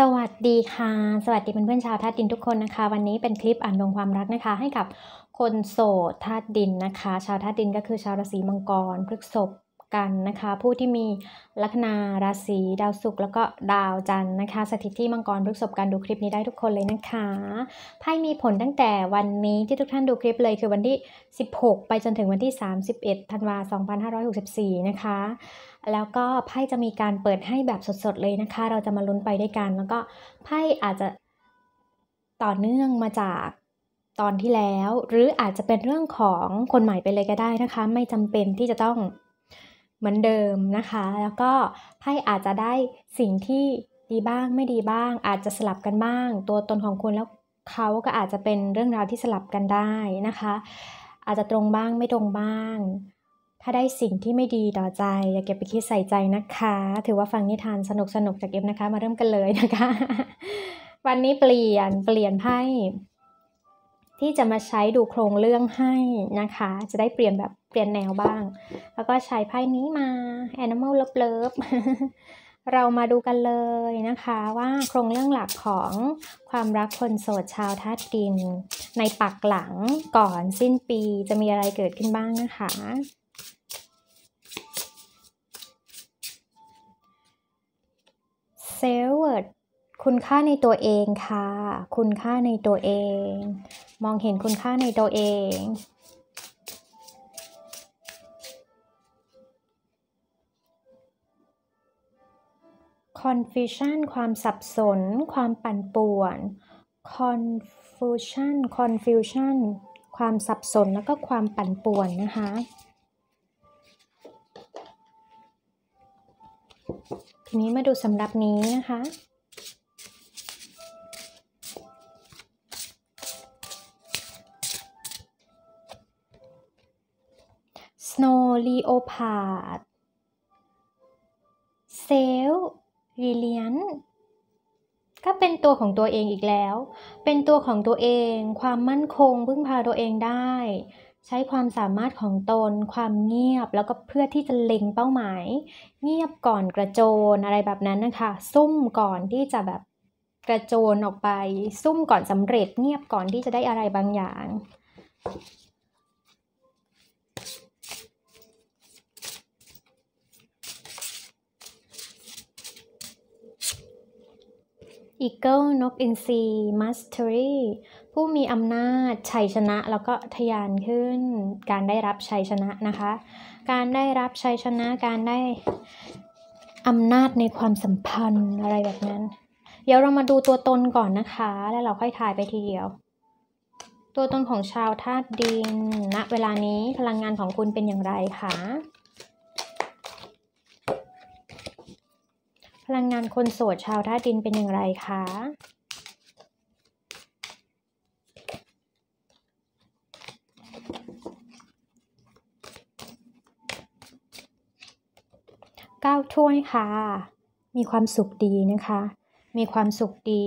สวัสดีค่ะ สวัสดีเพื่อนๆชาวธาตุดินทุกคนนะคะ วันนี้เป็นคลิปอ่านดวงความรักนะคะให้กับคนโสดธาตุดินนะคะ ชาวธาตุดินก็คือชาวราศีมังกรพฤกษภกันนะคะผู้ที่มีลัคนาราศีดาวศุกร์แล้วก็ดาวจันทร์นะคะ สถิติมังกรพฤกษบการดูคลิปนี้ได้ทุกคนเลยนะคะไพ่มีผลตั้งแต่วันนี้ที่ทุกท่านดูคลิปเลยคือวันที่ 16 ไปจนถึงวันที่31ธันวา2564นะคะแล้วก็ไพ่จะมีการเปิดให้แบบสดๆเลยนะคะ เราจะมาลุ้นไปด้วยกัน แล้วก็ไพ่อาจจะต่อเนื่องมาจากตอนที่แล้ว หรืออาจจะเป็นเรื่องของคนใหม่ไปเลยก็ได้นะคะ ไม่จำเป็นที่จะต้องเหมือนเดิมนะคะ แล้วก็ไพ่อาจจะได้สิ่งที่ดีบ้างไม่ดีบ้าง อาจจะสลับกันบ้าง ตัวตนของคุณแล้วเขาก็อาจจะเป็นเรื่องราวที่สลับกันได้นะคะ อาจจะตรงบ้างไม่ตรงบ้าง ถ้าได้สิ่งที่ไม่ดีต่อใจ อย่าเก็บไปคิดใส่ใจนะคะ ถือว่าฟังนิทานสนุกสนุกจากเอฟนะคะ มาเริ่มกันเลยนะคะ วันนี้เปลี่ยนเปลี่ยนไพ่ที่จะมาใช้ดูโครงเรื่องให้นะคะ จะได้เปลี่ยนแบบเปลี่ยนแนวบ้าง แล้วก็ใช้ไพ่นี้มา Animal Love Love เรามาดูกันเลยนะคะว่าโครงเรื่องหลักของความรักคนโสดชาวธาตุดิน ในปักหลังก่อนสิ้นปีจะมีอะไรเกิดขึ้นบ้างนะคะเซลเวิร์ดคุณค่าในตัวเองค่ะ คุณค่าในตัวเองมองเห็นคุณค่าในตัวเอง confusion ความสับสน ความปั่นป่วน confusion confusion ความสับสนแล้วก็ความปั่นป่วนนะคะ ทีนี้มาดูสำหรับนี้นะคะลีโอพาดเซลรีเลียนก็เป็นตัวของตัวเองอีกแล้ว เป็นตัวของตัวเองความมั่นคงพึ่งพาตัวเองได้ ใช้ความสามารถของตน ความเงียบแล้วก็เพื่อที่จะเล็งเป้าหมาย เงียบก่อนกระโจนอะไรแบบนั้นนะคะซุ่มก่อนที่จะแบบกระโจนออกไป ซุ่มก่อนสำเร็จเงียบก่อนที่จะได้อะไรบางอย่างอีเกิลนกอินทรีมัสเทอรี่ผู้มีอำนาจชัยชนะแล้วก็ทยานขึ้นการได้รับชัยชนะนะคะ การได้รับชัยชนะการได้อำนาจในความสัมพันธ์อะไรแบบนั้น เดี๋ยวเรามาดูตัวตนก่อนนะคะ แล้วเราค่อยถ่ายไปทีเดียว ตัวตนของชาวธาตุดินณนะเวลานี้พลังงานของคุณเป็นอย่างไรคะพลังงานคนโสดชาวธาตุดินเป็นอย่างไรคะก้าถ้วยค่ะ มีความสุขดีนะคะ มีความสุขดี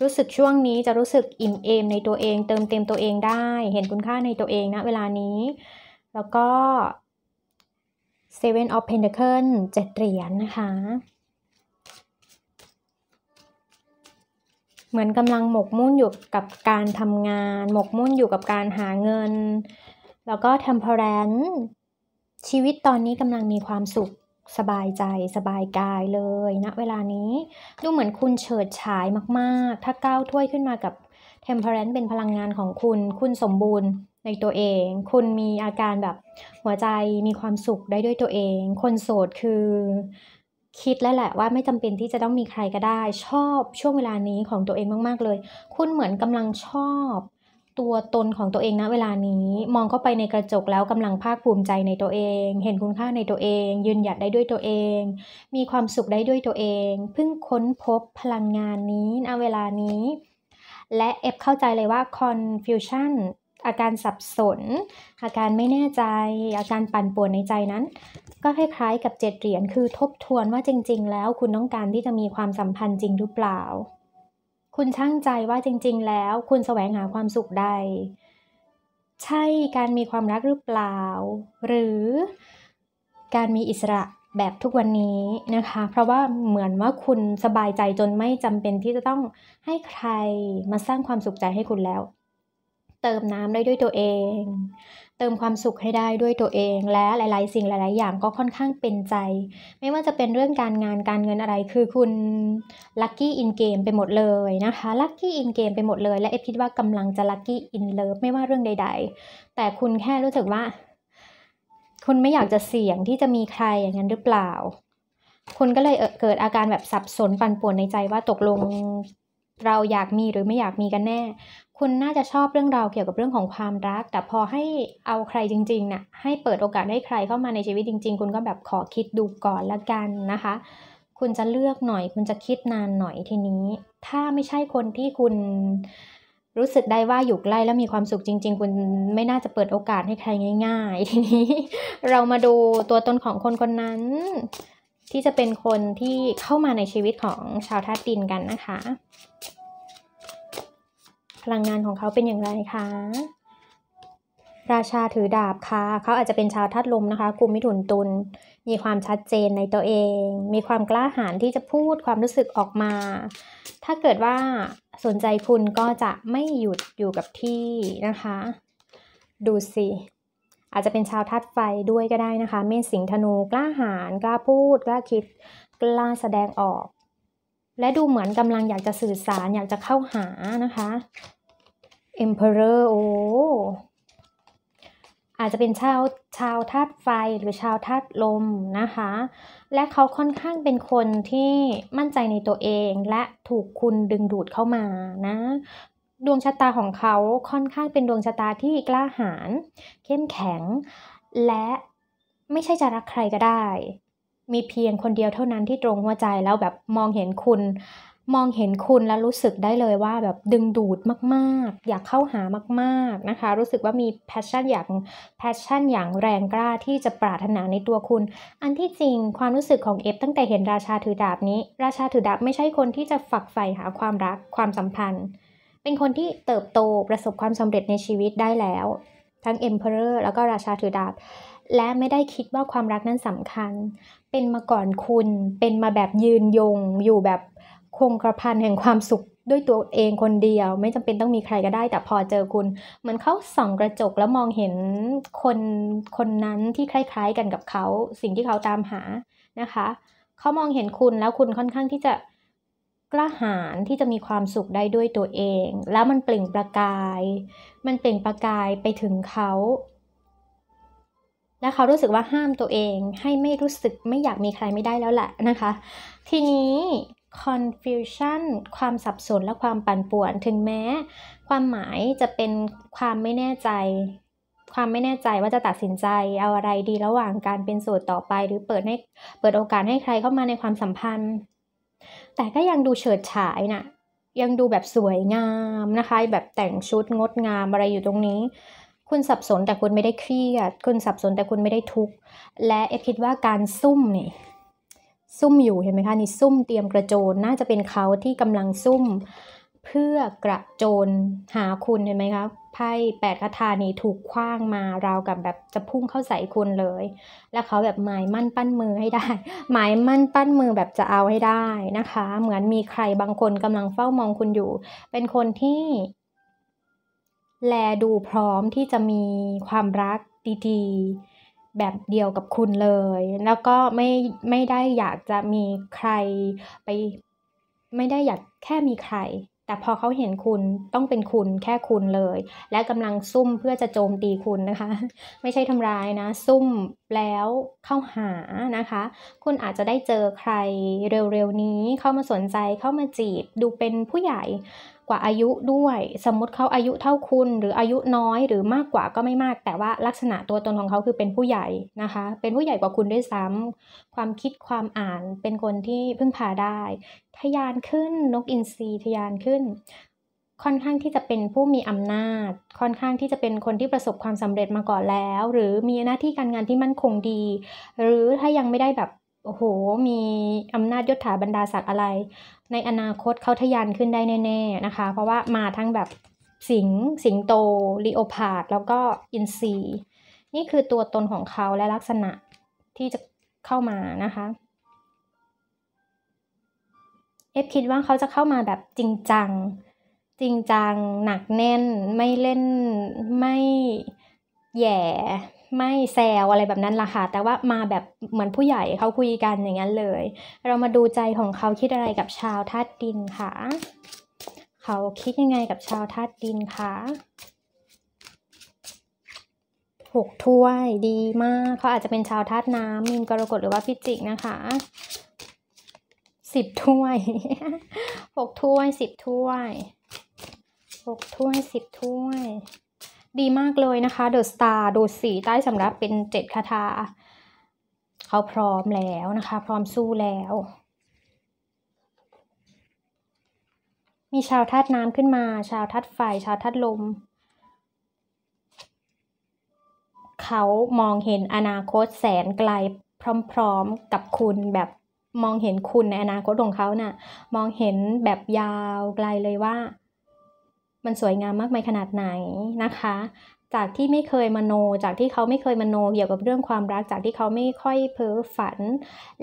รู้สึกช่วงนี้จะรู้สึกอิ่มเอมในตัวเองเติมเต็มตัวเองได้ เห็นคุณค่าในตัวเองนะเวลานี้ แล้วก็ Seven of p e n t a c l e ์เจ็ดเหรียญนนะคะ เหมือนกำลังหมกมุ่นอยู่กับการทำงาน หมกมุ่นอยู่กับการหาเงิน แล้วก็ Temperance ชีวิตตอนนี้กำลังมีความสุขสบายใจสบายกายเลยณนะเวลานี้ดูเหมือนคุณเฉิดฉายมากๆ ถ้าก้าวถ้วยขึ้นมากับ Temperance เป็นพลังงานของคุณคุณสมบูรณ์ในตัวเองคุณมีอาการแบบหัวใจมีความสุขได้ด้วยตัวเอง คนโสดคือ คิดแล้วแหละว่าไม่จำเป็นที่จะต้องมีใครก็ได้ ชอบช่วงเวลานี้ของตัวเองมากๆเลย คุณเหมือนกำลังชอบ ตัวตนของตัวเองนะเวลานี้มองเข้าไปในกระจกแล้วกำลังภาคภูมิใจในตัวเอง เห็นคุณค่าในตัวเอง ยืนหยัดได้ด้วยตัวเอง มีความสุขได้ด้วยตัวเองเพิ่งค้นพบพลังงานนี้ณเวลานี้ และเอฟเข้าใจเลยว่า confusion อาการสับสนอาการไม่แน่ใจอาการปั่นป่วนในใจนั้น ก็คล้ายๆกับเจ็ดเหรียญคือทบทวนว่าจริงๆ แล้ว คุณต้องการที่จะมีความสัมพันธ์จริงหรือเปล่า คุณช่างใจว่าจริงๆแล้ว คุณแสวงหาความสุขใด ใช่การมีความรักหรือเปล่า หรือการมีอิสระแบบทุกวันนี้นะคะ เพราะว่าเหมือนว่าคุณสบายใจจนไม่จำเป็นที่จะต้องให้ใครมาสร้างความสุขใจให้คุณแล้วเติมน้ำได้ด้วยตัวเอง เติมความสุขให้ได้ด้วยตัวเอง และหลาย ๆ สิ่งหลาย ๆ อย่างก็ค่อนข้างเป็นใจ ไม่ว่าจะเป็นเรื่องการงานการเงินอะไร คือคุณลัคกี้อินเกมไปหมดเลยนะคะ ลัคกี้อินเกมไปหมดเลย และ เอฟคิดว่ากำลังจะลัคกี้อินเลิฟไม่ว่าเรื่องใดๆ แต่คุณแค่รู้สึกว่า คุณไม่อยากจะเสี่ยงที่จะมีใครอย่างนั้นหรือเปล่า คุณก็เลยเกิดอาการแบบสับสนปั่นป่วนในใจว่าตกลงเราอยากมีหรือไม่อยากมีกันแน่คุณน่าจะชอบเรื่องราวเกี่ยวกับเรื่องของความรัก แต่พอให้เอาใครจริงๆนะ่ะ ให้เปิดโอกาสให้ใครเข้ามาในชีวิตจริง ๆ คุณก็แบบขอคิดดูก่อนละกันนะคะ คุณจะเลือกหน่อย คุณจะคิดนานหน่อยทีนี้ ถ้าไม่ใช่คนที่คุณรู้สึกได้ว่าอยู่ใกล้แล้วมีความสุขจริง ๆ คุณไม่น่าจะเปิดโอกาสให้ใครง่ายๆ ทีนี้เรามาดูตัวตนของคนคนนั้น ที่จะเป็นคนที่เข้ามาในชีวิตของชาวธาตุดินกันนะคะพลังงานของเขาเป็นอย่างไรคะ ราชาถือดาบคะ่ะ เขาอาจจะเป็นชาวธาตุลมนะคะ กลุ่มมิถุนตุลมีความชัดเจนในตัวเอง มีความกล้าหาญที่จะพูดความรู้สึกออกมา ถ้าเกิดว่าสนใจคุณก็จะไม่หยุดอยู่กับที่นะคะ ดูสิ อาจจะเป็นชาวธาตุไฟด้วยก็ได้นะคะ เมษสิงธนู กล้าหาญ กล้าพูด กล้าคิด กล้าแสดงออกและดูเหมือนกำลังอยากจะสื่อสารอยากจะเข้าหานะคะ Emperor โอ้อาจจะเป็นชาวชาวธาตุไฟหรือชาวธาตุลมนะคะ และเขาค่อนข้างเป็นคนที่มั่นใจในตัวเองและถูกคุณดึงดูดเข้ามานะดวงชะตาของเขาค่อนข้างเป็นดวงชะตาที่กล้าหาญเข้มแข็ง และไม่ใช่จะรักใครก็ได้มีเพียงคนเดียวเท่านั้นที่ตรงหัวใจแล้วแบบมองเห็นคุณ มองเห็นคุณแล้วรู้สึกได้เลยว่าแบบดึงดูดมาก ๆ อยากเข้าหามาก ๆ นะคะ รู้สึกว่ามีแพชชั่นอย่างแพชชั่นอย่างแรงกล้าที่จะปรารถนาในตัวคุณอันที่จริงความรู้สึกของเอฟตั้งแต่เห็นราชาถือดาบนี้ ราชาถือดาบไม่ใช่คนที่จะฝักใฝ่หาความรักความสัมพันธ์ เป็นคนที่เติบโตประสบความสำเร็จในชีวิตได้แล้วทั้งเเอมพอเรอร์แล้วก็ราชาถือดาบและไม่ได้คิดว่าความรักนั้นสำคัญเป็นมาก่อนคุณ เป็นมาแบบยืนยงอยู่แบบคงกระพันแห่งความสุขด้วยตัวเองคนเดียว ไม่จำเป็นต้องมีใครก็ได้แต่พอเจอคุณมันเขาส่องกระจกแล้วมองเห็นคนคนนั้นที่คล้ายๆ กันกับเขาสิ่งที่เขาตามหานะคะเขามองเห็นคุณแล้วคุณค่อนข้างที่จะกล้าหาญที่จะมีความสุขได้ด้วยตัวเอง แล้วมันเปล่งประกาย มันเปล่งประกายไปถึงเขาและเขารู้สึกว่าห้ามตัวเองให้ไม่รู้สึกไม่อยากมีใครไม่ได้แล้วแหละนะคะ ทีนี้ confusion ความสับสนและความปั่นป่วน ถึงแม้ความหมายจะเป็นความไม่แน่ใจ ความไม่แน่ใจว่าจะตัดสินใจเอาอะไรดีระหว่างการเป็นโสดต่อไป หรือเปิดให้เปิดโอกาสให้ใครเข้ามาในความสัมพันธ์ แต่ก็ยังดูเฉิดฉายนะ่ะยังดูแบบสวยงามนะคะ แบบแต่งชุดงดงามอะไรอยู่ตรงนี้คุณสับสนแต่คุณไม่ได้เครียดคุณสับสนแต่คุณไม่ได้ทุกข์และเอฟคิดว่าการซุ่มนี่ ซุ่มอยู่เห็นไหมคะนี่ซุ่มเตรียมกระโจนน่าจะเป็นเขาที่กำลังซุ่มเพื่อกระโจนหาคุณเห็นไหมคะไพ่แปดคาถานี้ถูกคว้างมาราวกับแบบจะพุ่งเข้าใส่คุณเลยแล้วเขาแบบหมายมั่นปั้นมือให้ได้ หมายมั่นปั้นมือแบบจะเอาให้ได้นะคะ เหมือนมีใครบางคนกำลังเฝ้ามองคุณอยู่ เป็นคนที่แลดูพร้อมที่จะมีความรักดีๆ แบบเดียวกับคุณเลย แล้วก็ไม่ไม่ได้อยากจะมีใครไปไม่ได้อยากแค่มีใคร แต่พอเขาเห็นคุณต้องเป็นคุณแค่คุณเลย และกำลังซุ่มเพื่อจะโจมตีคุณนะคะ ไม่ใช่ทำร้ายนะ ซุ่มแล้วเข้าหานะคะ คุณอาจจะได้เจอใครเร็วๆนี้ เข้ามาสนใจเข้ามาจีบดูเป็นผู้ใหญ่กว่าอายุด้วยสมมุติเขาอายุเท่าคุณหรืออายุน้อยหรือมากกว่าก็ไม่มาก แต่ว่าลักษณะตัวตนของเขาคือเป็นผู้ใหญ่นะคะ เป็นผู้ใหญ่กว่าคุณด้วยซ้ำ ความคิดความอ่านเป็นคนที่พึ่งพาได้ ทยานขึ้น นกอินทรีทยานขึ้น ค่อนข้างที่จะเป็นผู้มีอำนาจ ค่อนข้างที่จะเป็นคนที่ประสบความสำเร็จมาก่อนแล้ว หรือมีหน้าที่การงานที่มั่นคงดี หรือถ้ายังไม่ได้แบบโอ้โหมีอำนาจยศถาบรรดาศักดิ์อะไรในอนาคตเขาทะยานขึ้นได้แน่ ๆ นะคะ เพราะว่ามาทั้งแบบสิงสิงโตลีโอพาดแล้วก็อินซีนี่คือตัวตนของเขาและลักษณะที่จะเข้ามานะคะ เอฟคิดว่าเขาจะเข้ามาแบบจริงจัง จริงจังหนักแน่น ไม่เล่นไม่แย่ไม่แซวอะไรแบบนั้นล่ะค่ะ แต่ว่ามาแบบเหมือนผู้ใหญ่เขาคุยกันอย่างนั้นเลย เรามาดูใจของเขาคิดอะไรกับชาวธาตุดินค่ะ เขาคิดยังไงกับชาวธาตุดินคะหกถ้วยดีมากเขาอาจจะเป็นชาวธาตุน้ำมีนกรกฎหรือว่าพิจิกนะคะสิบถ้วยหกถ้วยสิบถ้วยหกถ้วยสิบถ้วยดีมากเลยนะคะเดอะสตาร์โดดสี ใต้สำรับเป็นเจ็ดคาถาเขาพร้อมแล้วนะคะ พร้อมสู้แล้ว มีชาวธาตุน้ำขึ้นมา ชาวธาตุไฟชาวธาตุลม เขามองเห็นอนาคตแสนไกลพร้อมๆกับคุณแบบมองเห็นคุณในอนาคตของเขานะ่ะมองเห็นแบบยาวไกลเลยว่ามันสวยงามมากมายขนาดไหนนะคะ จากที่ไม่เคยมโน จากที่เขาไม่เคยมโนเกี่ยวกับเรื่องความรัก จากที่เขาไม่ค่อยเพ้อฝัน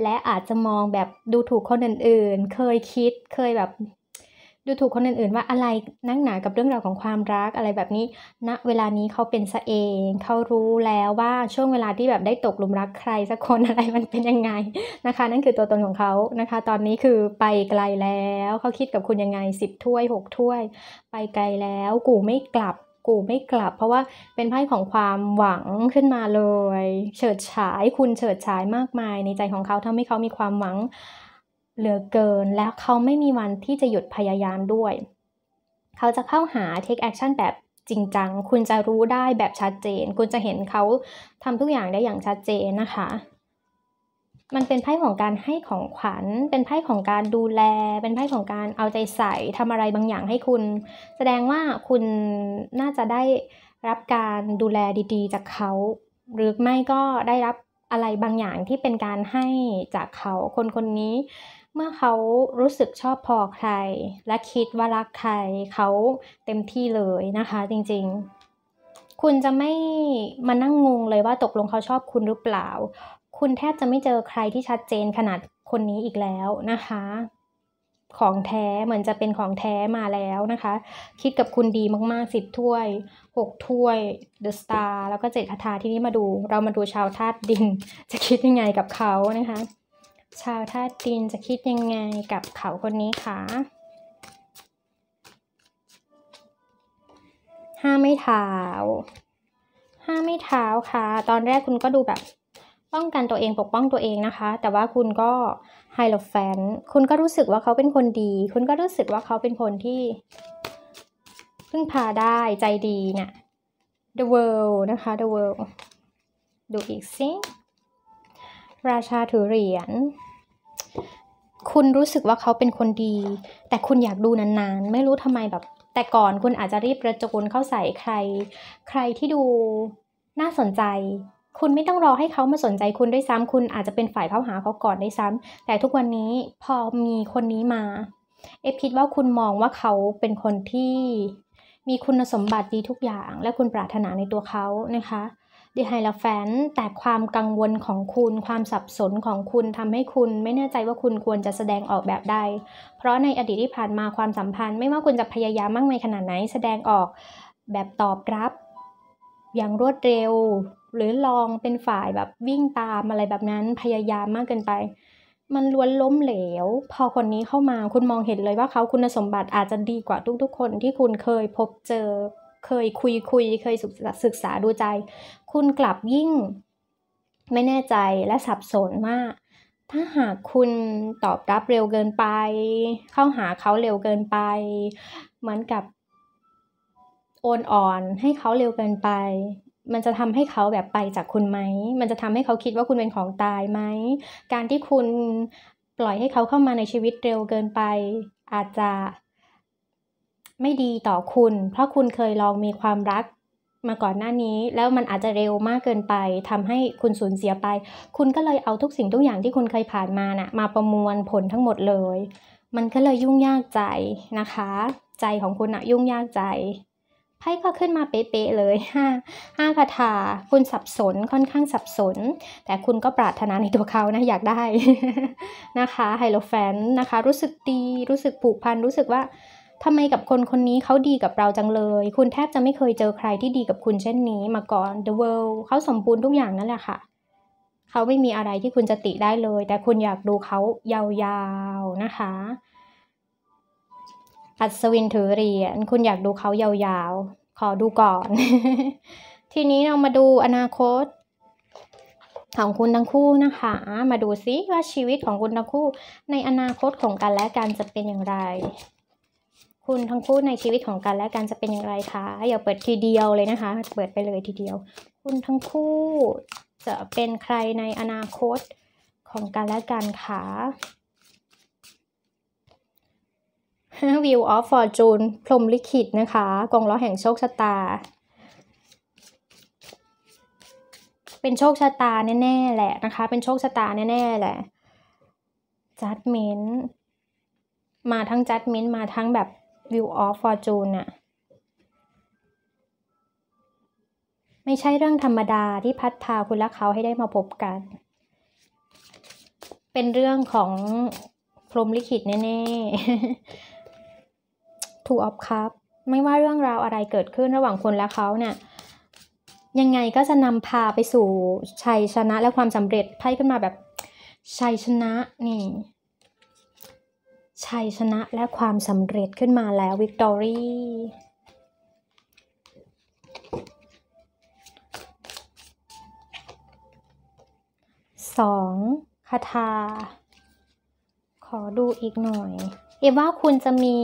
และอาจจะมองแบบดูถูกคนอื่นๆเคยคิด เคยแบบดูถูกคนอื่นๆว่าอะไรนั่งหนากับเรื่องราวของความรักอะไรแบบนี้ณนะเวลานี้เขาเป็นซะเอง เขารู้แล้วว่าช่วงเวลาที่แบบได้ตกหลุมรักใครสักคนอะไรมันเป็นยังไงนะคะ นั่นคือตัวตนของเขานะคะ ตอนนี้คือไปไกลแล้ว เขาคิดกับคุณยังไงสิบถ้วยหกถ้วย ไปไกลแล้ว กูไม่กลับ กูไม่กลับ เพราะว่าเป็นไพ่ของความหวังขึ้นมาเลย เฉิดฉายคุณเฉิดฉายมากมาย ในใจของเขาทำให้เขามีความหวังเหลือเกินแล้วเขาไม่มีวันที่จะหยุดพยายามด้วย เขาจะเข้าหา take action แบบจริงจัง คุณจะรู้ได้แบบชัดเจน คุณจะเห็นเขาทำทุกอย่างได้อย่างชัดเจนนะคะ มันเป็นไพ่ของการให้ของขวัญ เป็นไพ่ของการดูแล เป็นไพ่ของการเอาใจใส่ทำอะไรบางอย่างให้คุณ แสดงว่าคุณน่าจะได้รับการดูแลดีๆ จากเขาหรือไม่ก็ได้รับอะไรบางอย่างที่เป็นการให้จากเขาคนคนนี้เมื่อเขารู้สึกชอบพอใครและคิดว่ารักใครเขาเต็มที่เลยนะคะจริงๆ คุณจะไม่มานั่งงงเลยว่าตกลงเขาชอบคุณหรือเปล่า คุณแทบจะไม่เจอใครที่ชัดเจนขนาดคนนี้อีกแล้วนะคะ ของแท้เหมือนจะเป็นของแท้มาแล้วนะคะ คิดกับคุณดีมากๆสิบถ้วยหกถ้วยเดอะสตาร์แล้วก็เจ็ดคาถาที่นี้มาดู เรามาดูชาวธาตุดินจะคิดยังไงกับเขานะคะชาวธาตุินจะคิดยังไงกับเขาคนนี้คะ ห้าไม่เท้าห้าไม่เท้าค่ะ ตอนแรกคุณก็ดูแบบป้องกันตัวเองปกป้องตัวเองนะคะ แต่ว่าคุณก็ไฮโลแฟน คุณก็รู้สึกว่าเขาเป็นคนดี คุณก็รู้สึกว่าเขาเป็นคนที่พึ่งพาได้ใจดีเนี่ย the world นะคะ the world ดูอีกสิราชาถือเหรียญ คุณรู้สึกว่าเขาเป็นคนดี แต่คุณอยากดูนานๆ ไม่รู้ทำไมแบบ แต่ก่อนคุณอาจจะรีบประจูนเข้าใส่ใคร ใครที่ดูน่าสนใจ คุณไม่ต้องรอให้เขามาสนใจคุณด้วยซ้ำคุณอาจจะเป็นฝ่ายเข้าหาเขาก่อนด้วยซ้ำแต่ทุกวันนี้พอมีคนนี้มา เอพิดว่าคุณมองว่าเขาเป็นคนที่มีคุณสมบัติดีทุกอย่าง และคุณปรารถนาในตัวเขา นะคะดีไฮลาแฟนแต่ความกังวลของคุณ ความสับสนของคุณทำให้คุณไม่แน่ใจว่าคุณควรจะแสดงออกแบบใดเพราะในอดีตที่ผ่านมาความสัมพันธ์ไม่ว่าคุณจะพยายามมากในขนาดไหน แสดงออกแบบตอบรับ อย่างรวดเร็ว หรือลองเป็นฝ่ายแบบวิ่งตามอะไรแบบนั้นพยายามมากเกินไป มันล้วนล้มเหลว พอคนนี้เข้ามาคุณมองเห็นเลยว่าเขาคุณสมบัติอาจจะดีกว่าทุก ๆ คนที่คุณเคยพบเจอเคยคุยคุยเคยศึกษาดูใจ คุณกลับยิ่ง ไม่แน่ใจและสับสนมาก ถ้าหากคุณตอบรับเร็วเกินไป เข้าหาเขาเร็วเกินไป เหมือนกับโอนอ่อนให้เขาเร็วเกินไป มันจะทำให้เขาแบบไปจากคุณไหมมันจะทำให้เขาคิดว่าคุณเป็นของตายไหมการที่คุณปล่อยให้เขาเข้ามาในชีวิตเร็วเกินไปอาจจะไม่ดีต่อคุณ เพราะคุณเคยลองมีความรักมาก่อนหน้านี้ แล้วมันอาจจะเร็วมากเกินไป ทำให้คุณสูญเสียไป คุณก็เลยเอาทุกสิ่งทุกอย่างที่คุณเคยผ่านมานะ่ะมาประมวลผลทั้งหมดเลย มันก็เลยยุ่งยากใจนะคะ ใจของคุณอะยุ่งยากใจไพ่ก็ขึ้นมาเป๊ะๆเลยห้าห้าคาถาคุณสับสนค่อนข้างสับสน แต่คุณก็ปรารถนาในตัวเขานะอยากได้นะคะไฮโลแฟนนะคะรู้สึกดีรู้สึกผูกพันรู้สึกว่าทำไมกับคนคนนี้เขาดีกับเราจังเลย คุณแทบจะไม่เคยเจอใครที่ดีกับคุณเช่นนี้มาก่อน The world เขาสมบูรณ์ทุกอย่างนั่นแหละค่ะ เขาไม่มีอะไรที่คุณจะติได้เลย แต่คุณอยากดูเขายาวๆนะคะ อัศวินถือเหรียญคุณอยากดูเขายาวๆ ขอดูก่อน ทีนี้เรามาดูอนาคต ของคุณทั้งคู่นะคะ มาดูซิว่าชีวิตของคุณทั้งคู่ในอนาคตของกันและกันจะเป็นอย่างไรคุณทั้งคู่ในชีวิตของกันและกันจะเป็นอย่างไรคะอย่าเปิดทีเดียวเลยนะคะ เปิดไปเลยทีเดียว คุณทั้งคู่จะเป็นใครในอนาคตของกันและกันคะ View of Fortune พรมลิขิตนะคะกองล้อแห่งโชคชะตา เป็นโชคชะตาแน่ๆแหละนะคะเป็นโชคชะตาแน่ๆแหละจัดเมนมาทั้งจัดเมนมาทั้งแบบ view of fortune น่ะไม่ใช่เรื่องธรรมดาที่พัดพาคุณและเขาให้ได้มาพบกัน เป็นเรื่องของพรมลิขิตแน่ๆทูออฟครับไม่ว่าเรื่องราวอะไรเกิดขึ้นระหว่างคนและเขาเนี่ยยังไงก็จะนำพาไปสู่ชัยชนะและความสำเร็จไพ่ขึ้นมาแบบชัยชนะนี่ชัยชนะและความสำเร็จขึ้นมาแล้ว วิกตอรี่สองคาถาขอดูอีกหน่อย เอว่าคุณจะมี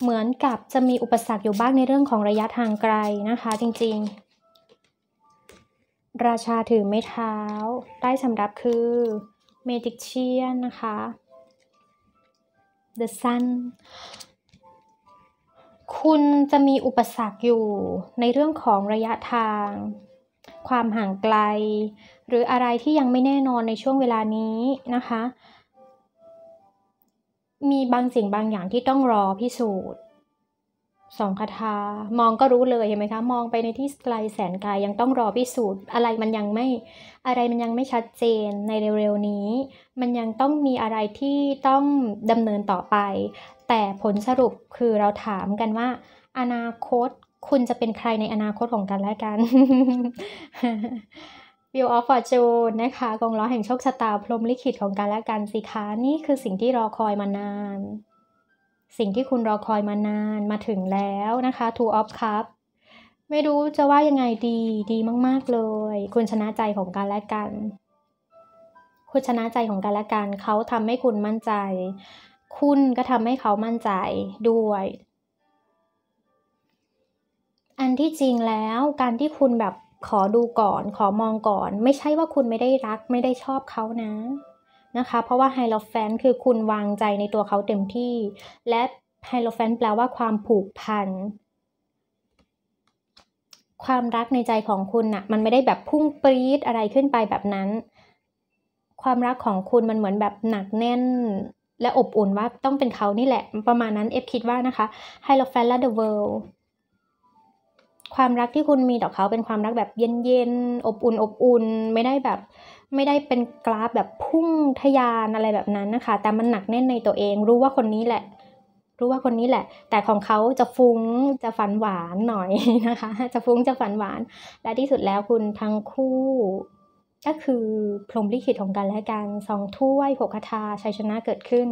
เหมือนกับจะมีอุปสรรคอยู่บ้างในเรื่องของระยะทางไกลนะคะจริงๆ ราชาถือไม้เท้าได้สำรับคือ m ิกเชียน นะคะ The Sun คุณจะมีอุปสรรคอยู่ในเรื่องของระยะทาง ความห่างไกล หรืออะไรที่ยังไม่แน่นอนในช่วงเวลานี้นะคะ มีบางสิ่งบางอย่างที่ต้องรอพิสูจน์สองคาถามองก็รู้เลยเห็นไหมคะ มองไปในที่ไกล แสนไกลยังต้องรอพิสูจน์ อะไรมันยังไม่อะไรมันยังไม่ชัดเจนในเร็วๆนี้ มันยังต้องมีอะไรที่ต้องดำเนินต่อไป แต่ผลสรุปคือเราถามกันว่า อนาคตคุณจะเป็นใครในอนาคตของกันและกันวิวออฟฟอร์จูนนะคะกองล้อแห่งโชคชะตาพรมลิขิตของกันและกันสิคะนี่คือสิ่งที่รอคอยมานานสิ่งที่คุณรอคอยมานานมาถึงแล้วนะคะ Two of Cups ไม่รู้จะว่ายังไงดีดีมากๆเลย คุณชนะใจของกันและกัน คุณชนะใจของกันและกันเขาทำให้คุณมั่นใจ คุณก็ทำให้เขามั่นใจด้วย อันที่จริงแล้วการที่คุณแบบขอดูก่อนขอมองก่อน ไม่ใช่ว่าคุณไม่ได้รักไม่ได้ชอบเขานะนะคะ เพราะว่าไฮโลแฟนคือคุณวางใจในตัวเขาเต็มที่ และไฮโลแฟนแปลว่าความผูกพัน ความรักในใจของคุณนะ่ะมันไม่ได้แบบพุ่งปรี๊ดอะไรขึ้นไปแบบนั้น ความรักของคุณมันเหมือนแบบหนักแน่น และอบอุ่นว่าต้องเป็นเขานี่แหละประมาณนั้นเอฟคิดว่านะคะไฮโลแฟนและเดอะเวิลด์ความรักที่คุณมีต่อเขาเป็นความรักแบบเย็นๆอบอุ่นอบอุ่นไม่ได้แบบไม่ได้เป็นกราฟแบบพุ่งทยานอะไรแบบนั้นนะคะ แต่มันหนักแน่นในตัวเอง รู้ว่าคนนี้แหละ รู้ว่าคนนี้แหละ แต่ของเขาจะฟุ้ง จะฝันหวานหน่อยนะคะ จะฟุ้งจะฝันหวาน และที่สุดแล้วคุณทั้งคู่ ก็คือพรหมลิขิตของกันและกันสองถ้วยหกคาถาชัยชนะเกิดขึ้น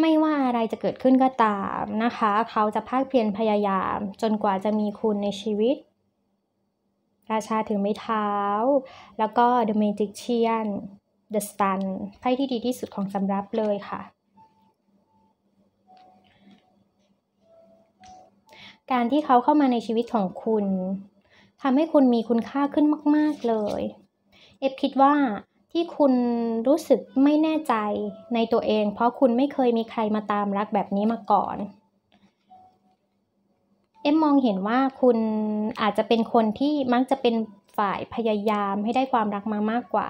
ไม่ว่าอะไรจะเกิดขึ้นก็ตามนะคะ เขาจะภาคเพียรพยายาม จนกว่าจะมีคุณในชีวิตราชาถือไม้เท้า แล้วก็ The Magician The Sun ไพ่ที่ดีที่สุดของสำรับเลยค่ะ การที่เขาเข้ามาในชีวิตของคุณทำให้คุณมีคุณค่าขึ้นมากๆเลย เอฟคิดว่าที่คุณรู้สึกไม่แน่ใจในตัวเอง เพราะคุณไม่เคยมีใครมาตามรักแบบนี้มาก่อนเอ็มมองเห็นว่าคุณอาจจะเป็นคนที่มักจะเป็นฝ่ายพยายามให้ได้ความรักมามากกว่า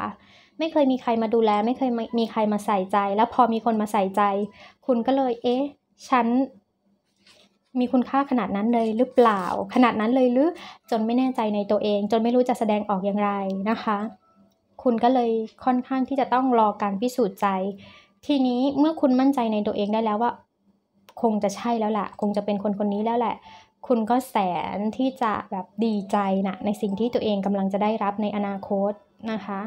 ไม่เคยมีใครมาดูแลไม่เคยมีใครมาใส่ใจ แล้วพอมีคนมาใส่ใจ คุณก็เลย เอ๊ะฉันมีคุณค่าขนาดนั้นเลยหรือเปล่า ขนาดนั้นเลยหรือ จนไม่แน่ใจในตัวเอง จนไม่รู้จะแสดงออกอย่างไรนะคะ คุณก็เลยค่อนข้างที่จะต้องรอการพิสูจน์ใจ ทีนี้เมื่อคุณมั่นใจในตัวเองได้แล้วว่า คงจะใช่แล้วแหละคงจะเป็นคนคนนี้แล้วแหละคุณก็แสนที่จะแบบดีใจนะในสิ่งที่ตัวเองกำลังจะได้รับในอนาคตนะคะ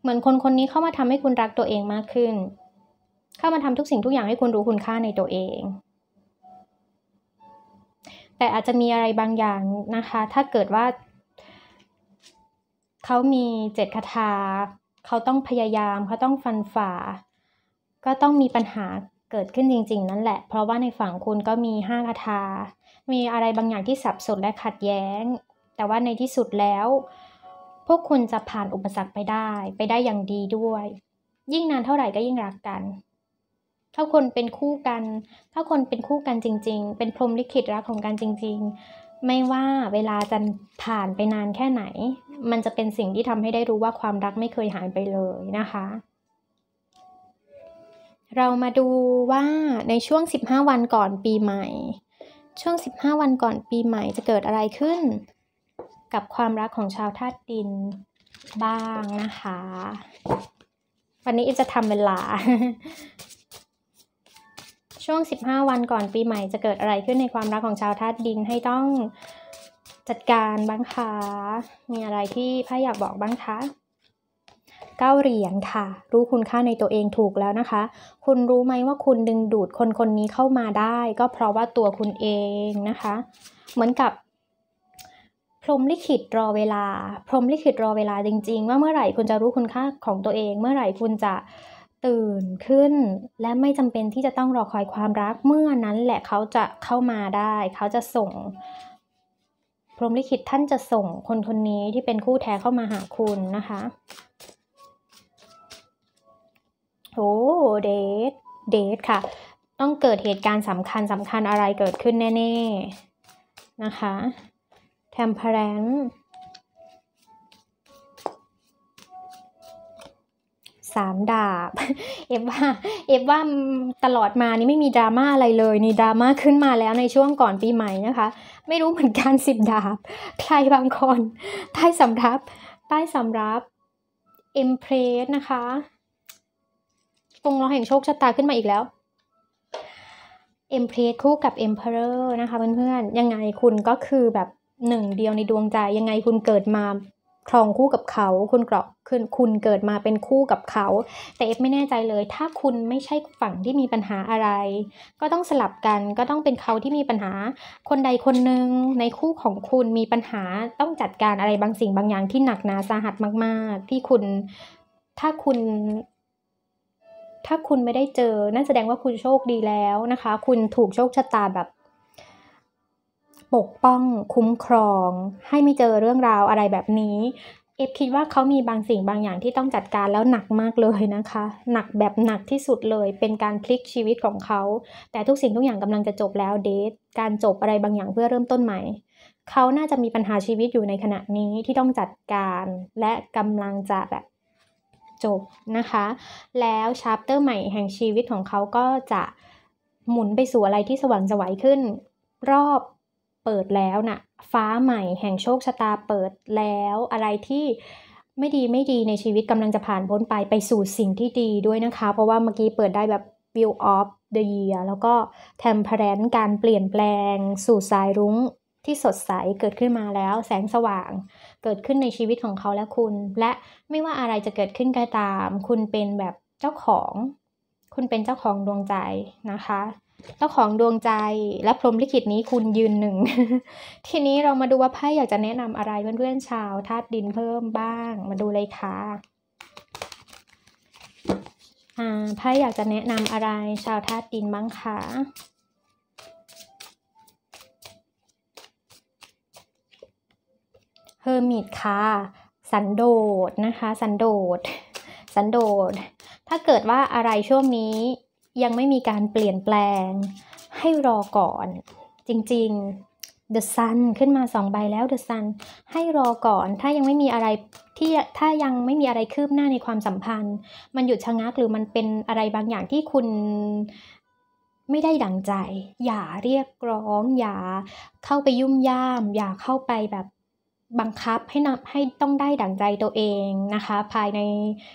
เหมือนคนคนนี้เข้ามาทำให้คุณรักตัวเองมากขึ้น เข้ามาทำทุกสิ่งทุกอย่างให้คุณรู้คุณค่าในตัวเอง แต่อาจจะมีอะไรบางอย่างนะคะ ถ้าเกิดว่า เขามีเจตคาถาเขาต้องพยายาม เขาต้องฟันฝ่า ก็ต้องมีปัญหาเกิดขึ้นจริง ๆ นั่นแหละเพราะว่าในฝั่งคุณก็มีห้าคาถามีอะไรบางอย่างที่สับสนและขัดแย้ง แต่ว่าในที่สุดแล้ว พวกคุณจะผ่านอุปสรรคไปได้ ไปได้อย่างดีด้วย ยิ่งนานเท่าไหร่ก็ยิ่งรักกัน ถ้าคนเป็นคู่กัน ถ้าคนเป็นคู่กันจริง ๆ เป็นพรมลิขิตรักของกันจริงๆ ไม่ว่าเวลาจะผ่านไปนานแค่ไหน มันจะเป็นสิ่งที่ทำให้ได้รู้ว่าความรักไม่เคยหายไปเลยนะคะเรามาดูว่าในช่วง 15 วันก่อนปีใหม่ ช่วง 15 วันก่อนปีใหม่จะเกิดอะไรขึ้น กับความรักของชาวธาตุดินบ้างนะคะ วันนี้อิจะทำเวลา ช่วง 15 วันก่อนปีใหม่จะเกิดอะไรขึ้นในความรักของชาวธาตุดินให้ต้องจัดการบ้างคะ มีอะไรที่พ่ออยากบอกบ้างคะ9เหรียญค่ะ รู้คุณค่าในตัวเองถูกแล้วนะคะ คุณรู้ไหมว่าคุณดึงดูดคนคนนี้เข้ามาได้ ก็เพราะว่าตัวคุณเองนะคะ เหมือนกับ พรมลิขิตรอเวลา พรมลิขิตรอเวลาจริง ๆ ว่าเมื่อไหร่คุณจะรู้คุณค่าของตัวเอง เมื่อไหร่คุณจะตื่นขึ้น และไม่จำเป็นที่จะต้องรอคอยความรักเมื่อนั้นแหละเขาจะเข้ามาได้เขาจะส่ง พรหมลิขิตท่านจะส่งคนคนนี้ที่เป็นคู่แท้เข้ามาหาคุณนะคะโอ้เดท เดท ค่ะ ต้องเกิดเหตุการณ์สำคัญสำคัญอะไรเกิดขึ้นแน่ ๆ นะคะแทมเพลนสามดาบ เอฟว่า เอฟว่าตลอดมานี่ไม่มีดราม่าอะไรเลยนี่ดราม่าขึ้นมาแล้วในช่วงก่อนปีใหม่นะคะ ไม่รู้เหมือนกันสิบดาบ ใครบางคนใต้สำรับใต้สำรับเอ็มเพรสนะคะวงร้อแห่งโชคชะตาขึ้นมาอีกแล้วเอ็มเพรสคู่กับเอ็มเพอเรอร์นะคะเพื่อนๆยังไงคุณก็คือแบบหนึ่งเดียวในดวงใจ ยังไงคุณเกิดมาครองคู่กับเขา คุณเกาะคุณคุณเกิดมาเป็นคู่กับเขา แต่เอฟไม่แน่ใจเลย ถ้าคุณไม่ใช่ฝั่งที่มีปัญหาอะไร ก็ต้องสลับกันก็ต้องเป็นเขาที่มีปัญหา คนใดคนหนึ่งในคู่ของคุณมีปัญหาต้องจัดการอะไรบางสิ่งบางอย่างที่หนักหนาสาหัสมาก ๆ ที่คุณถ้าคุณถ้าคุณไม่ได้เจอนั่นแสดงว่าคุณโชคดีแล้วนะคะ คุณถูกโชคชะตาแบบ ปกป้องคุ้มครอง ให้ไม่เจอเรื่องราวอะไรแบบนี้ เอฟคิดว่าเขามีบางสิ่งบางอย่างที่ต้องจัดการแล้วหนักมากเลยนะคะ หนักแบบหนักที่สุดเลยเป็นการพลิกชีวิตของเขา แต่ทุกสิ่งทุกอย่างกำลังจะจบแล้วเดทการจบอะไรบางอย่างเพื่อเริ่มต้นใหม่ เขาน่าจะมีปัญหาชีวิตอยู่ในขณะนี้ที่ต้องจัดการและกำลังจะแบบจบนะคะแล้วชาร์ปเตอร์ใหม่แห่งชีวิตของเขาก็จะหมุนไปสู่อะไรที่สว่างสวัยขึ้น รอบเปิดแล้วนะ่ะฟ้าใหม่แห่งโชคชะตาเปิดแล้วอะไรที่ไม่ดีไม่ดีในชีวิตกำลังจะผ่านพ้นไป ไปสู่สิ่งที่ดีด้วยนะคะ เพราะว่าเมื่อกี้เปิดได้แบบ view of the year แล้วก็ temperance การเปลี่ยนแปลงสู่สายรุ้งที่สดใสเกิดขึ้นมาแล้วแสงสว่างเกิดขึ้นในชีวิตของเขาและคุณ และไม่ว่าอะไรจะเกิดขึ้นก็ตาม คุณเป็นแบบเจ้าของคุณเป็นเจ้าของดวงใจนะคะเจ้าของดวงใจและพรหมลิขิตนี้คุณยืนหนึ่งทีนี้เรามาดูว่าไพ่อยากจะแนะนำอะไรเพื่อนๆชาวธาตุดินเพิ่มบ้าง มาดูเลยค่ะไพ่อยากจะแนะนำอะไรชาวธาตุดินบ้างคะเฮอร์มิตค่ะสันโดษนะคะสันโดษสันโดษถ้าเกิดว่าอะไรช่วงนี้ยังไม่มีการเปลี่ยนแปลง ให้รอก่อน จริง ๆ The Sun ขึ้นมาสองใบแล้ว The Sun ให้รอก่อนถ้ายังไม่มีอะไรที่ถ้ายังไม่มีอะไรคืบหน้าในความสัมพันธ์ มันหยุดชะงัก หรือมันเป็นอะไรบางอย่างที่คุณไม่ได้ดังใจ อย่าเรียกร้อง อย่าเข้าไปยุ่มย่าม อย่าเข้าไปแบบบังคับให้นำให้ต้องได้ดั่งใจตัวเองนะคะภายใน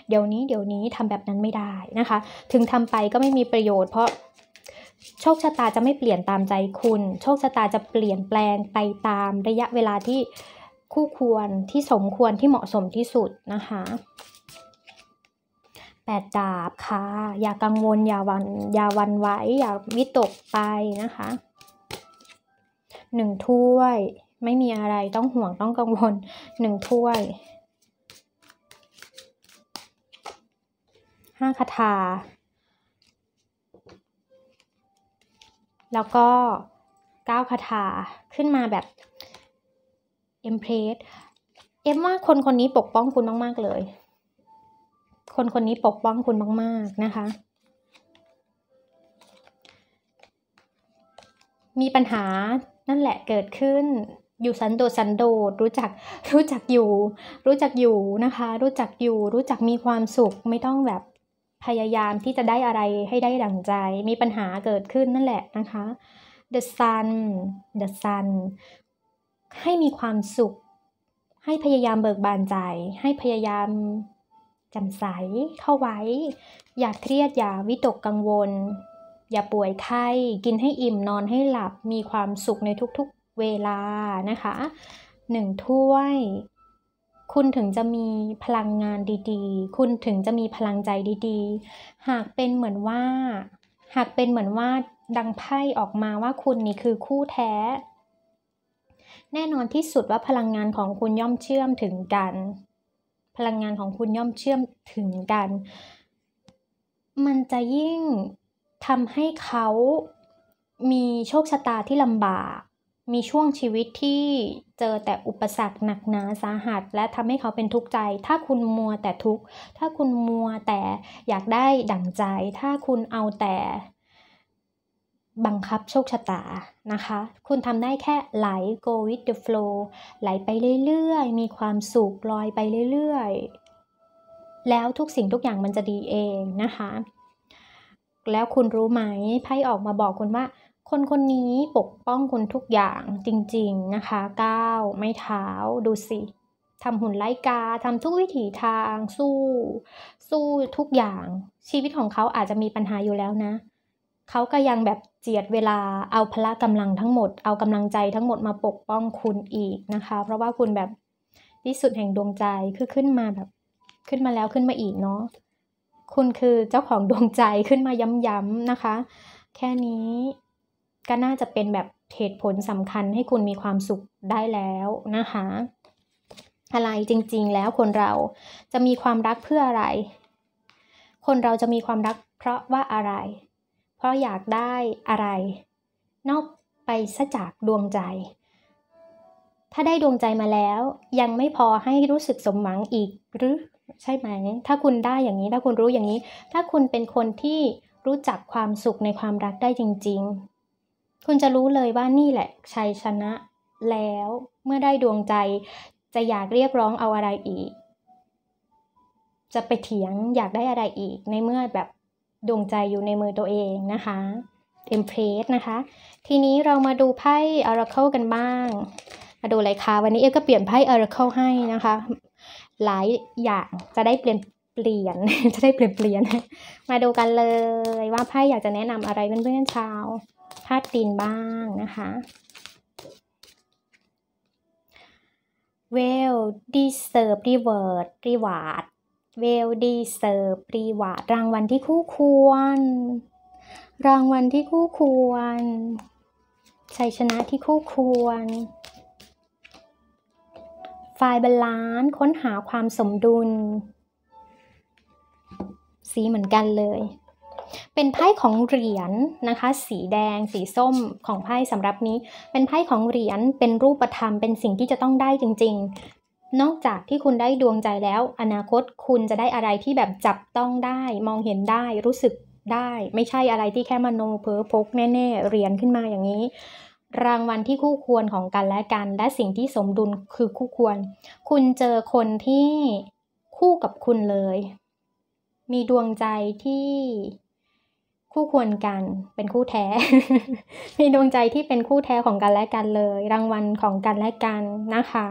เดี๋ยวนี้เดี๋ยวนี้ทำแบบนั้นไม่ได้นะคะถึงทำไปก็ไม่มีประโยชน์ เพราะโชคชะตาจะไม่เปลี่ยนตามใจคุณโชคชะตาจะเปลี่ยนแปลงไปตามระยะเวลาที่คู่ควรที่สมควรที่เหมาะสมที่สุดนะคะแปดดาบค่ะอย่ากังวลอย่าวันอย่าวันไหวอย่าวิตกไปนะคะหนึ่งถ้วยไม่มีอะไรต้องห่วงต้องกังวลหนึ่งถ้วยห้าคาถาแล้วก็เก้าคาถาขึ้นมาแบบเอ็มเพรสเอ็มว่าคนคนนี้ปกป้องคุณมาก ๆ เลย คนคนนี้ปกป้องคุณมาก ๆ นะคะ มีปัญหานั่นแหละเกิดขึ้นอยู่สันโดษสันโดษรู้จักรู้จักอยู่ รู้จักอยู่นะคะรู้จักอยู่รู้จักมีความสุขไม่ต้องแบบพยายามที่จะได้อะไรให้ได้ดั่งใจมีปัญหาเกิดขึ้นนั่นแหละนะคะ the sun the sun ให้มีความสุข ให้พยายามเบิกบานใจ ให้พยายามจำใสเข้าไว้ อย่าเครียดอย่าวิตกกังวล อย่าป่วยไข้ กินให้อิ่มนอนให้หลับมีความสุขในทุกเวลา นะคะ หนึ่งถ้วย คุณถึงจะมีพลังงานดีๆ คุณถึงจะมีพลังใจดีๆ หากเป็นเหมือนว่า หากเป็นเหมือนว่าดังไพ่ออกมาว่าคุณนี่คือคู่แท้ แน่นอนที่สุดว่าพลังงานของคุณย่อมเชื่อมถึงกัน พลังงานของคุณย่อมเชื่อมถึงกัน มันจะยิ่งทำให้เขามีโชคชะตาที่ลำบากมีช่วงชีวิตที่เจอแต่อุปสรรคหนักหนาสาหัส และทำให้เขาเป็นทุกข์ใจ ถ้าคุณมัวแต่ทุกข์ ถ้าคุณมัวแต่อยากได้ดั่งใจ ถ้าคุณเอาแต่บังคับโชคชะตานะคะ คุณทำได้แค่ไหล go with the flow ไหลไปเรื่อยๆ มีความสุขลอยไปเรื่อยๆ แล้วทุกสิ่งทุกอย่างมันจะดีเองนะคะ แล้วคุณรู้ไหมไพ่ออกมาบอกคุณว่าคนคนนี้ปกป้องคุณทุกอย่างจริง ๆนะคะก้าวไม่เท้าดูสิทำหุ่นไล่กาทำทุกวิถีทาง สู้ สู้ทุกอย่าง ชีวิตของเขาอาจจะมีปัญหาอยู่แล้วนะ เขาก็ยังแบบเจียดเวลาเอาพละกำลังทั้งหมดเอากำลังใจทั้งหมดมาปกป้องคุณอีกนะคะ เพราะว่าคุณแบบที่สุดแห่งดวงใจคือขึ้นมาแบบขึ้นมาแล้วขึ้นมาอีกเนาะคุณคือเจ้าของดวงใจขึ้นมาย้ำๆนะคะ แค่นี้ก็น่าจะเป็นแบบเหตุผลสำคัญให้คุณมีความสุขได้แล้วนะคะ อะไรจริงๆแล้วคนเราจะมีความรักเพื่ออะไร คนเราจะมีความรักเพราะว่าอะไร เพราะอยากได้อะไร นอกไปซะจากดวงใจ ถ้าได้ดวงใจมาแล้ว ยังไม่พอให้รู้สึกสมหวังอีกหรือใช่ไหมถ้าคุณได้อย่างนี้ ถ้าคุณรู้อย่างนี้ ถ้าคุณเป็นคนที่รู้จักความสุขในความรักได้จริงคุณจะรู้เลยว่านี่แหละชัยชนะแล้วเมื่อได้ดวงใจจะอยากเรียกร้องเอาอะไรอีก จะไปเถียงอยากได้อะไรอีกในเมื่อแบบดวงใจอยู่ในมือตัวเองนะคะเอ็มเพรสนะคะ ทีนี้เรามาดูไพ่ราเคิลกันบ้าง มาดูเลยค่ะ วันนี้เอก็เปลี่ยนไพ่ราเคิลให้นะคะ หลายอย่างจะได้เปลี่ยนปลี่ยน จะได้เปลี่ยนเปลี่ยน มาดูกันเลยว่าไพ่อยากจะแนะนำอะไรเพื่อนๆชาวธาตุดินบ้างนะคะ well deserve reward reward well deserve reward รางวัลที่คู่ควร รางวัลที่คู่ควรชัยชนะที่คู่ควรไฟบาลานซ์ค้นหาความสมดุลสีเหมือนกันเลย เป็นไพ่ของเหรียญนะคะ สีแดง สีส้มของไพ่สำหรับนี้ เป็นไพ่ของเหรียญ เป็นรูปธรรม เป็นสิ่งที่จะต้องได้จริง ๆ นอกจากที่คุณได้ดวงใจแล้ว อนาคตคุณจะได้อะไรที่แบบจับต้องได้ มองเห็นได้ รู้สึกได้ ไม่ใช่อะไรที่แค่มโนเพอพกแน่ ๆ เหรียญขึ้นมาอย่างนี้ รางวัลที่คู่ควรของกันและกัน และสิ่งที่สมดุลคือคู่ควร คุณเจอคนที่คู่กับคุณเลยมีดวงใจที่คู่ควรกันเป็นคู่แท้ มีดวงใจที่เป็นคู่แท้ของกันและกันเลย รางวัลของกันและกันนะคะ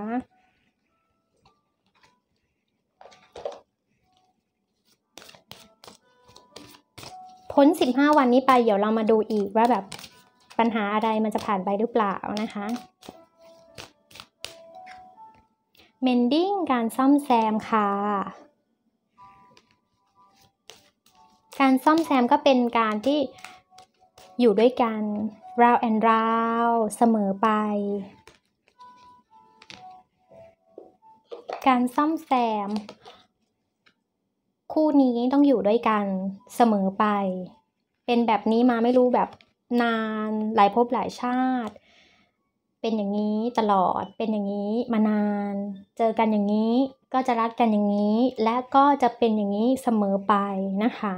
พ้นสิบห้าวันนี้ไปเดี๋ยวเรามาดูอีกว่าแบบปัญหาอะไร มันจะผ่านไปหรือเปล่านะคะ mending การซ่อมแซมค่ะการซ่อมแซมก็เป็นการที่อยู่ด้วยกัน round and round เสมอไป การซ่อมแซมคู่นี้ต้องอยู่ด้วยกันเสมอไป เป็นแบบนี้มาไม่รู้แบบนานหลายภพหลายชาติ เป็นอย่างนี้ตลอด เป็นอย่างนี้มานาน เจอกันอย่างนี้ก็จะรัดกันอย่างนี้ และก็จะเป็นอย่างนี้เสมอไปนะคะ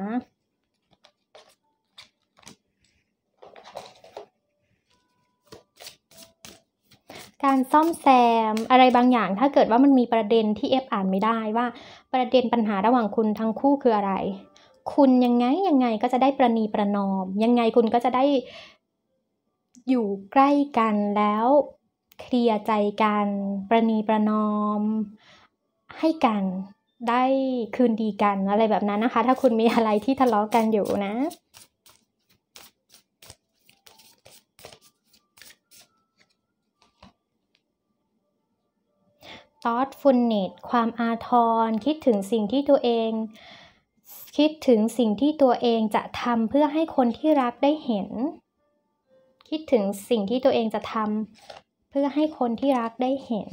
การซ่อมแซมอะไรบางอย่าง ถ้าเกิดว่ามันมีประเด็นที่เอฟอ่านไม่ได้ว่าประเด็นปัญหาระหว่างคุณทั้งคู่คืออะไร คุณยังไงยังไงก็จะได้ประนีประนอม ยังไงคุณก็จะได้อยู่ใกล้กันแล้ว เคลียร์ใจกัน ประนีประนอมให้กันได้คืนดีกัน อะไรแบบนั้นนะคะ ถ้าคุณมีอะไรที่ทะเลาะกันอยู่นะทอตฟุนเนตความอาทร คิดถึงสิ่งที่ตัวเอง คิดถึงสิ่งที่ตัวเองจะทำเพื่อให้คนที่รักได้เห็น คิดถึงสิ่งที่ตัวเองจะทำเพื่อให้คนที่รักได้เห็น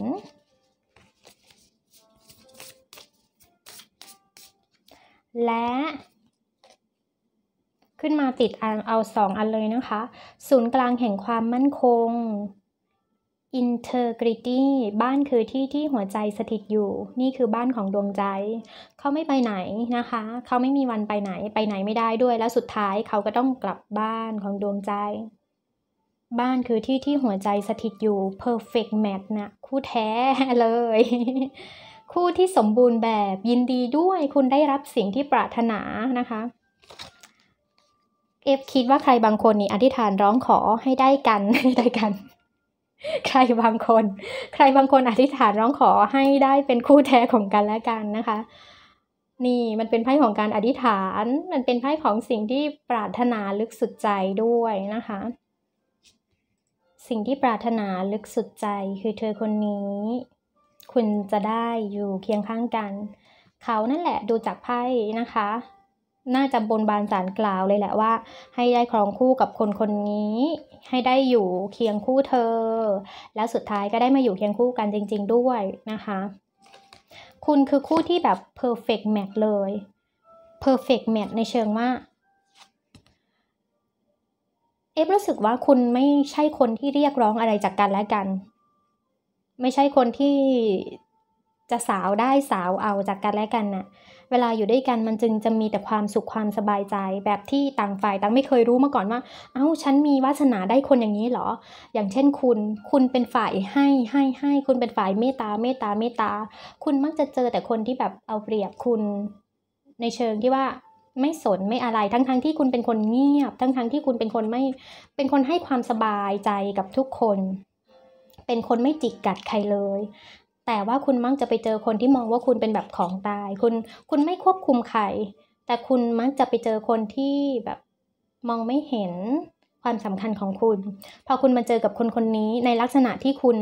และขึ้นมาติดอันเอาสองอันเลยนะคะ ศูนย์กลางแห่งความมั่นคง integrity บ้านคือที่ที่หัวใจสถิตอยู่นี่คือบ้านของดวงใจเขาไม่ไปไหนนะคะเขาไม่มีวันไปไหน ไปไหนไม่ได้ด้วย แล้วสุดท้ายเขาก็ต้องกลับบ้านของดวงใจ บ้านคือที่ที่หัวใจสถิตอยู่ perfect match นะคู่แท้เลยคู่ที่สมบูรณ์แบบยินดีด้วยคุณได้รับสิ่งที่ปรารถนานะคะ เอฟคิดว่าใครบางคนนี่อธิษฐานร้องขอให้ได้กันให้ได้กัน ใครบางคน ใครบางคนอธิษฐานร้องขอให้ได้เป็นคู่แท้ของกันและกันนะคะ นี่มันเป็นไพ่ของการอธิษฐาน มันเป็นไพ่ของสิ่งที่ปรารถนาลึกสุดใจด้วยนะคะ สิ่งที่ปรารถนาลึกสุดใจคือเธอคนนี้คุณจะได้อยู่เคียงข้างกัน เขานั่นแหละดูจากไพ่นะคะ น่าจะบนบานสารกล่าวเลยแหละว่า ให้ได้ครองคู่กับคนคนนี้ ให้ได้อยู่เคียงคู่เธอ แล้วสุดท้ายก็ได้มาอยู่เคียงคู่กันจริง ๆ ด้วยนะคะ คุณคือคู่ที่แบบ perfect match เลย perfect match ในเชิงว่า เอฟรู้สึกว่าคุณไม่ใช่คนที่เรียกร้องอะไรจากกันและกันไม่ใช่คนที่จะสาวได้สาวเอาจากกันและกันน่ะ เวลาอยู่ด้วยกันมันจึงจะมีแต่ความสุขความสบายใจ แบบที่ต่างฝ่าย ต่างไม่เคยรู้มาก่อนว่า เอา้า ฉันมีวาสนาได้คนอย่างนี้หรอ อย่างเช่นคุณ คุณเป็นฝ่ายให้ให้ให้คุณเป็นฝ่ายเมตตาเมตตาเมตตา คุณมักจะเจอแต่คนที่แบบเอาเปรียบคุณ ในเชิงที่ว่าไม่สนไม่อะไร ทั้งๆทที่คุณเป็นคนเงียบ ทั้งๆทที่คุณเป็นคนไม่ เป็นคนให้ความสบายใจกับทุกคนเป็นคนไม่จิกกัดใครเลย แต่ว่าคุณมักจะไปเจอคนที่มองว่าคุณเป็นแบบของตาย คุณ คุณไม่ควบคุมใคร แต่คุณมักจะไปเจอคนที่แบบมองไม่เห็นความสำคัญของคุณ พอคุณมาเจอกับคนคนนี้ในลักษณะที่คุณ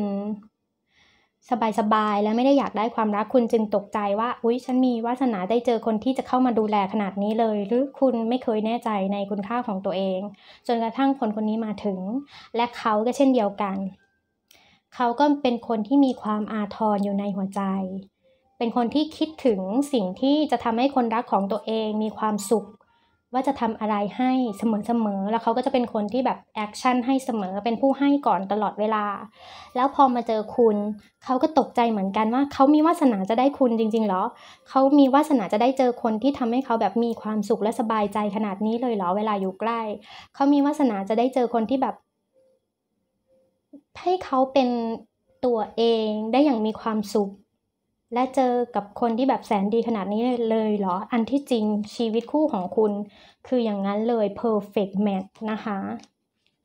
สบายสบายและไม่ได้อยากได้ความรักคุณจึงตกใจว่า อุ๊ย ฉันมีวาสนาได้เจอคนที่จะเข้ามาดูแลขนาดนี้เลย หรือคุณไม่เคยแน่ใจในคุณค่าของตัวเองจนกระทั่งคนคนนี้มาถึง และเขาก็เช่นเดียวกันเขาก็เป็นคนที่มีความอาทรอยู่ในหัวใจ เป็นคนที่คิดถึงสิ่งที่จะทำให้คนรักของตัวเองมีความสุข ว่าจะทำอะไรให้เสมอๆ แล้วเขาก็จะเป็นคนที่แบบแอคชั่นให้เสมอ เป็นผู้ให้ก่อนตลอดเวลา แล้วพอมาเจอคุณ เขาก็ตกใจเหมือนกันว่าเขามีวาสนาจะได้คุณจริงๆหรอ เขามีวาสนาจะได้เจอคนที่ทำให้เขาแบบมีความสุขและสบายใจขนาดนี้เลยเหรอเวลาอยู่ใกล้ เขามีวาสนาจะได้เจอคนที่แบบให้เขาเป็นตัวเองได้อย่างมีความสุข และเจอกับคนที่แบบแสนดีขนาดนี้เลยเหรออันที่จริงชีวิตคู่ของคุณ คืออย่างนั้นเลย perfect match นะคะ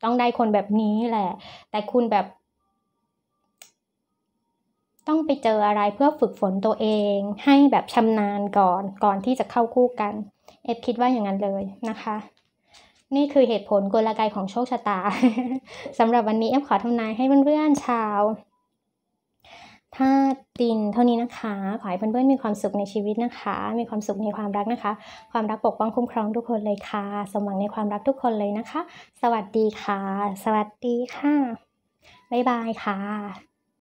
ต้องได้คนแบบนี้แหละ แต่คุณแบบ ต้องไปเจออะไรเพื่อฝึกฝนตัวเอง ให้แบบชำนาญก่อนก่อนที่จะเข้าคู่กัน เอฟคิดว่าอย่างนั้นเลยนะคะนี่คือเหตุผลกลไกของโชคชะตาสำหรับวันนี้แอมขอทำนายให้เพื่อนๆ ชาวธาตุดินเท่านี้นะคะ ขอให้เพื่อนๆ มีความสุขในชีวิตนะคะ มีความสุขในความรักนะคะ ความรักปกป้องคุ้มครองทุกคนเลยค่ะ สมหวังในความรักทุกคนเลยนะคะ สวัสดีค่ะ สวัสดีค่ะบ๊ายบายค่ะ